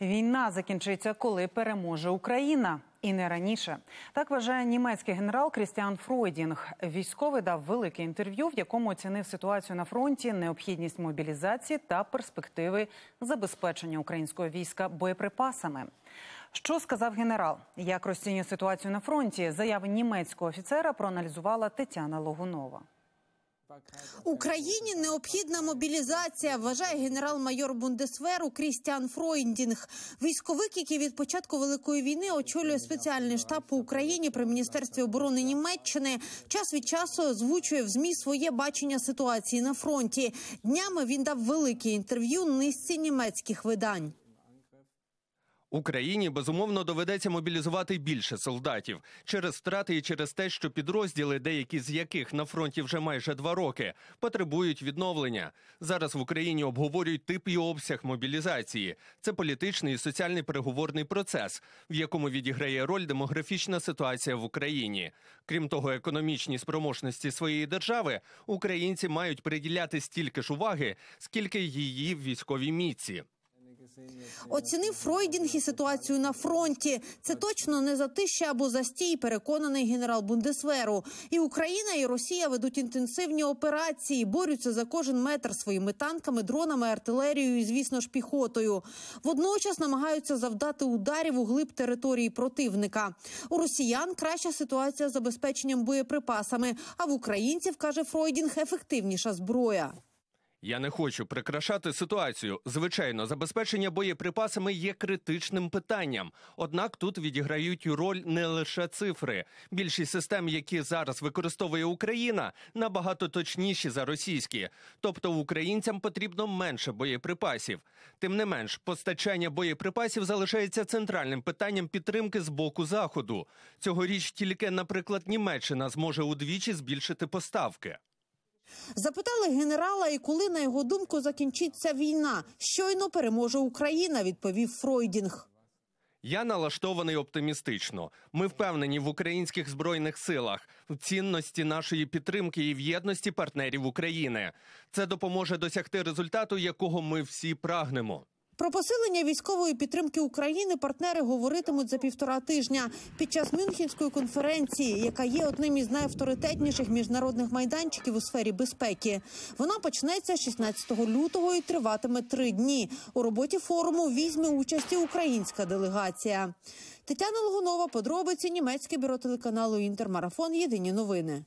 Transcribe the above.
Війна закінчиться, коли переможе Україна, і не раніше. Так вважає німецький генерал Крістіан Фройдінг. Військовий дав велике інтерв'ю, в якому оцінив ситуацію на фронті, необхідність мобілізації та перспективи забезпечення українського війська боєприпасами. Що сказав генерал? Як розцінює ситуацію на фронті? Заяви німецького офіцера проаналізувала Тетяна Логунова. Україні необхідна мобілізація, вважає генерал-майор Бундесверу Крістіан Фройндінг. Військовик, який від початку великої війни очолює спеціальний штаб по Україні при міністерстві оборони Німеччини, час від часу озвучує в змі своє бачення ситуації на фронті. Днями він дав велике інтерв'ю низці німецьких видань. Україні безумовно доведеться мобілізувати більше солдатів через втрати і через те, що підрозділи, деякі з яких на фронті вже майже два роки, потребують відновлення. Зараз в Україні обговорюють тип і обсяг мобілізації. Це політичний і соціальний переговорний процес, в якому відіграє роль демографічна ситуація в Україні. Крім того, економічні спроможності своєї держави українці мають приділяти стільки ж уваги, скільки її військові міці. Оцінив Фройдінг і ситуацію на фронті. Це точно не затища або застій, переконаний генерал Бундесверу. І Україна і Росія ведуть інтенсивні операції, борються за кожен метр своїми танками, дронами, артилерією і, звісно ж, піхотою. Водночас намагаються завдати ударів у глиб території противника. У росіян краща ситуація з забезпеченням боєприпасами. А в українців каже Фройдінг ефективніша зброя. Я не хочу прикрашати ситуацію. Звичайно, забезпечення боєприпасами є критичним питанням. Однак тут відіграють роль не лише цифри. Більшість систем, які зараз використовує Україна, набагато точніші за російські, тобто українцям потрібно менше боєприпасів. Тим не менш, постачання боєприпасів залишається центральним питанням підтримки з боку заходу. Цьогоріч тільки, наприклад, Німеччина зможе удвічі збільшити поставки. Запитали генерала, і коли на його думку закінчиться війна. Щойно переможе Україна. Відповів Фройдінг. Я налаштований оптимістично. Ми впевнені в українських збройних силах, в цінності нашої підтримки і в єдності партнерів України. Це допоможе досягти результату, якого ми всі прагнемо. Про посилення військової підтримки України партнери говоритимуть за півтора тижня під час Мюнхенської конференції, яка є одним із найавторитетніших міжнародних майданчиків у сфері безпеки. Вона почнеться 16 лютого і триватиме три дні. У роботі форуму візьме участь і українська делегація. Тетяна Логунова, подробиці німецьке бюро телеканалу Інтермарафон. Єдині новини.